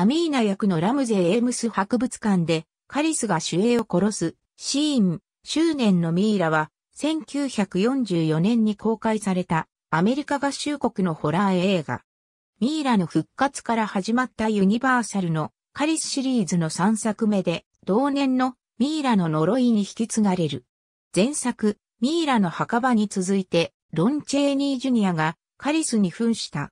アミーナ役のラムゼエームス博物館で、カリスが主演を殺す、シーン、執念のミイラは、1944年に公開された、アメリカ合衆国のホラー映画。ミイラの復活から始まったユニバーサルのカリスシリーズの3作目で、同年のミイラの呪いに引き継がれる。前作、ミイラの墓場に続いて、ロン・チェーニー・ジュニアがカリスに扮した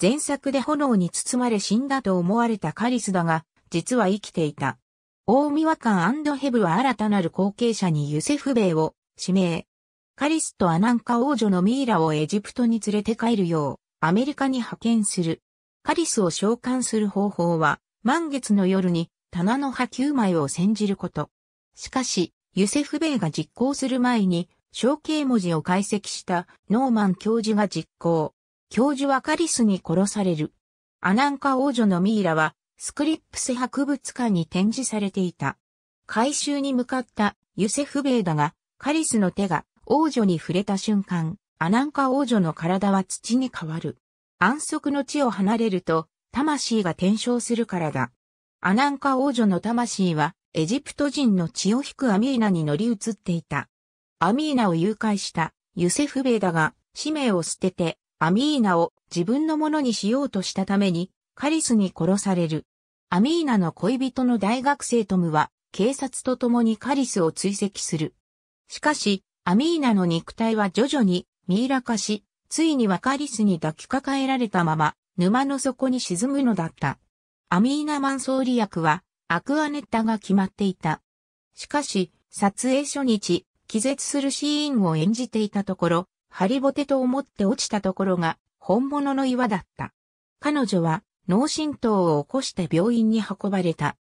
前作で炎に包まれ死んだと思われたカリスだが、実は生きていた。大見和館ヘブは新たなる後継者にユセフベイを指名。カリスとアナンカ王女のミイラをエジプトに連れて帰るよう、アメリカに派遣する。カリスを召喚する方法は、満月の夜に棚の葉9枚を煎じること。しかし、ユセフベイが実行する前に、象形文字を解析したノーマン教授が実行。教授はカリスに殺される。アナンカ王女のミイラは、スクリップス博物館に展示されていた。回収に向かったユセフベイだが、カリスの手が王女に触れた瞬間、アナンカ王女の体は土に変わる。安息の地を離れると、魂が転生するからだ。アナンカ王女の魂は、エジプト人の血を引くアミーナに乗り移っていた。アミーナを誘拐したユセフベイだが、使命を捨ててアミーナを自分のものにしようとしたために、カリスに殺される。アミーナの恋人の大学生トムは、警察と共にカリスを追跡する。しかし、アミーナの肉体は徐々にミイラ化し、ついにはカリスに抱きかかえられたまま、沼の底に沈むのだった。アミーナマンソーリ役は、アクアネッタが決まっていた。しかし、撮影初日、気絶するシーンを演じていたところ、ハリボテと思って落ちたところが本物の岩だった。彼女は脳震盪を起こして病院に運ばれた。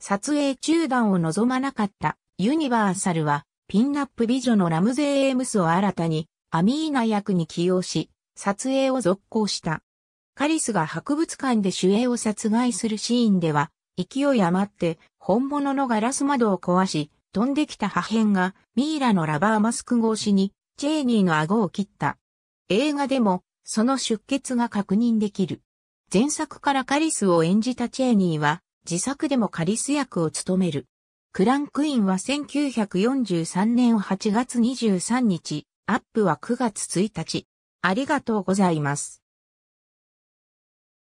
撮影中断を望まなかったユニバーサルはピンナップ美女のラムゼー・エームスを新たにアミーナ役に起用し、撮影を続行した。カリスが博物館で主演を殺害するシーンでは、勢い余って本物のガラス窓を壊し、飛んできた破片がミイラのラバーマスク越しにチェーニーの顎を切った。映画でも、その出血が確認できる。前作からカリスを演じたチェーニーは、自作でもカリス役を務める。クランクインは1943年8月23日、アップは9月1日。ありがとうございます。